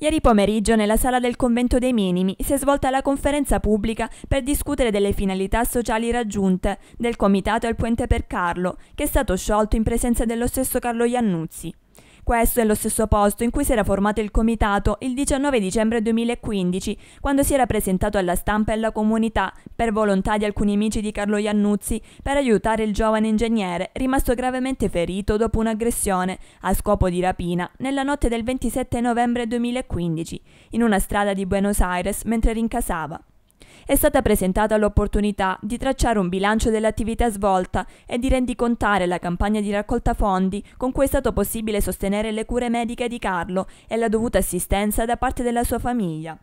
Ieri pomeriggio nella sala del convento dei minimi si è svolta la conferenza pubblica per discutere delle finalità sociali raggiunte del comitato al Puente per Carlo, che è stato sciolto in presenza dello stesso Carlo Iannuzzi. Questo è lo stesso posto in cui si era formato il comitato il 19 dicembre 2015, quando si era presentato alla stampa e alla comunità, per volontà di alcuni amici di Carlo Iannuzzi, per aiutare il giovane ingegnere, rimasto gravemente ferito dopo un'aggressione, a scopo di rapina, nella notte del 27 novembre 2015, in una strada di Buenos Aires mentre rincasava è stata presentata l'opportunità di tracciare un bilancio dell'attività svolta e di rendicontare la campagna di raccolta fondi con cui è stato possibile sostenere le cure mediche di Carlo e la dovuta assistenza da parte della sua famiglia.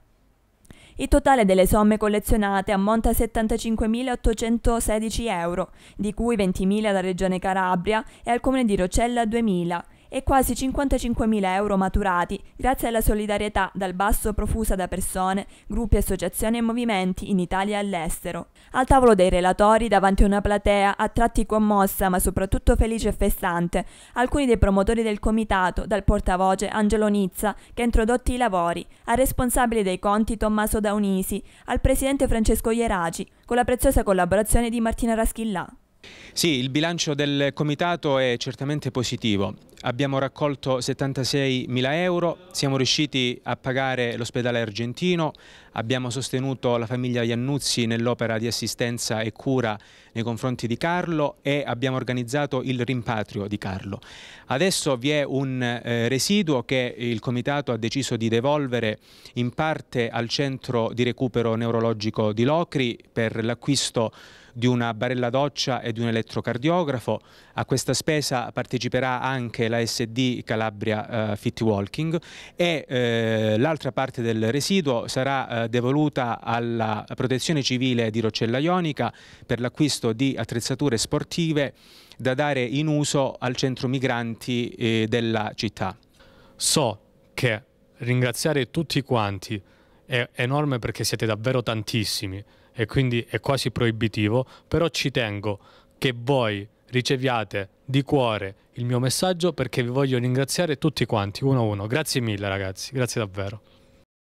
Il totale delle somme collezionate ammonta a 75.816 euro, di cui 20.000 alla Regione Calabria e al Comune di Rocella 2.000 e quasi 55.000 euro maturati grazie alla solidarietà dal basso profusa da persone, gruppi, associazioni e movimenti in Italia e all'estero. Al tavolo dei relatori, davanti a una platea a tratti commossa ma soprattutto felice e festante, alcuni dei promotori del comitato, dal portavoce Angelo Nizza, che ha introdotto i lavori, al responsabile dei conti Tommaso Daunisi, al presidente Francesco Ieraci, con la preziosa collaborazione di Martina Raschillà. Sì, il bilancio del Comitato è certamente positivo. Abbiamo raccolto 76 mila euro, siamo riusciti a pagare l'ospedale argentino, abbiamo sostenuto la famiglia Iannuzzi nell'opera di assistenza e cura nei confronti di Carlo e abbiamo organizzato il rimpatrio di Carlo. Adesso vi è un eh, residuo che il Comitato ha deciso di devolvere in parte al centro di recupero neurologico di Locri per l'acquisto di una barella doccia e di un elettrocardiografo. A questa spesa parteciperà anche la SD Calabria eh, Fit Walking e eh, l'altra parte del residuo sarà eh, devoluta alla protezione civile di Roccella Ionica per l'acquisto di attrezzature sportive da dare in uso al centro migranti eh, della città. So che ringraziare tutti quanti è enorme perché siete davvero tantissimi e quindi è quasi proibitivo, però ci tengo che voi riceviate di cuore il mio messaggio perché vi voglio ringraziare tutti quanti, uno a uno. Grazie mille ragazzi, grazie davvero.